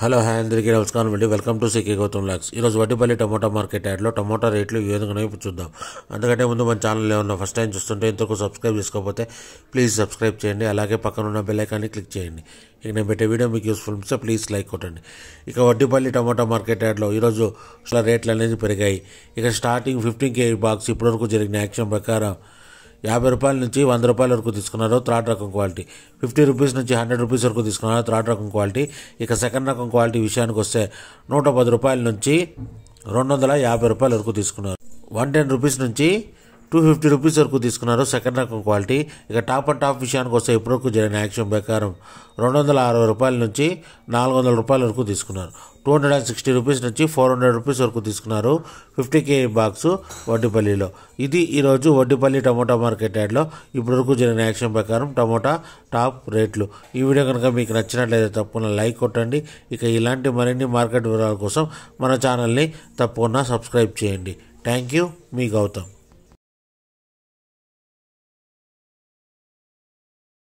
hello hi అందరికీ నమస్కారం అండి వెల్కమ్ టు సికే గౌతమ్ లాక్స్ ఈరోజు వడ్డీపల్లి టమోటా మార్కెట్ యాడ్లో టమోటా రేట్లు ఏ విధంగా చూద్దాం అందుకంటే ముందు మన ఛానల్ ఏమన్నా ఫస్ట్ టైం చూస్తుంటే ఇంతకు సబ్స్క్రైబ్ చేసుకోకపోతే ప్లీజ్ సబ్స్క్రైబ్ చేయండి అలాగే పక్కన ఉన్న బెల్లైకాన్ని క్లిక్ చేయండి ఇక నేను పెట్టే వీడియో మీకు యూస్ఫుల్ ఉంటే ప్లీజ్ లైక్ కొట్టండి ఇక వడ్డీపల్లి టమోటా మార్కెట్ యాడ్లో ఈరోజు రేట్లు అనేది పెరిగాయి ఇక స్టార్టింగ్ ఫిఫ్టీన్ కే బాక్స్ ఇప్పటివరకు జరిగిన యాక్షన్ ప్రకారం యాభై రూపాయల నుంచి వంద రూపాయల వరకు తీసుకున్నారు థర్డ్ రకం క్వాలిటీ ఫిఫ్టీ రూపీస్ నుంచి హండ్రెడ్ రూపీస్ వరకు తీసుకున్నారు థర్డ్ రకం క్వాలిటీ ఇక సెకండ్ రకం క్వాలిటీ విషయానికి వస్తే నూట పది రూపాయల నుంచి రెండు వందల యాభై రూపాయల వరకు తీసుకున్నారు వన్ టెన్ రూపీస్ నుంచి టూ ఫిఫ్టీ రూపీస్ వరకు తీసుకున్నారు సెకండ్ రకం క్వాలిటీ ఇక టాప్ అండ్ టాప్ విషయానికి వస్తే ఇప్పటివరకు జరిగిన యాక్షన్ ప్రకారం రెండు వందల అరవై రూపాయల నుంచి నాలుగు వందల రూపాయల వరకు తీసుకున్నారు two hundred and sixty rupees నుంచి ఫోర్ హండ్రెడ్ రూపీస్ వరకు తీసుకున్నారు ఫిఫ్టీ కే బాక్స్ వడ్డీపల్లిలో ఇది ఈరోజు వడ్డీపల్లి టమోటా మార్కెట్ యార్డ్లో ఇప్పటివరకు జరిగిన యాక్షన్ ప్రకారం టమోటా టాప్ రేట్లు ఈ వీడియో కనుక మీకు నచ్చినట్లయితే తప్పకుండా లైక్ కొట్టండి ఇక ఇలాంటి మరిన్ని మార్కెట్ వివరాల కోసం మన ఛానల్ని తప్పకుండా సబ్స్క్రైబ్ చేయండి థ్యాంక్ యూ మీ గౌతమ్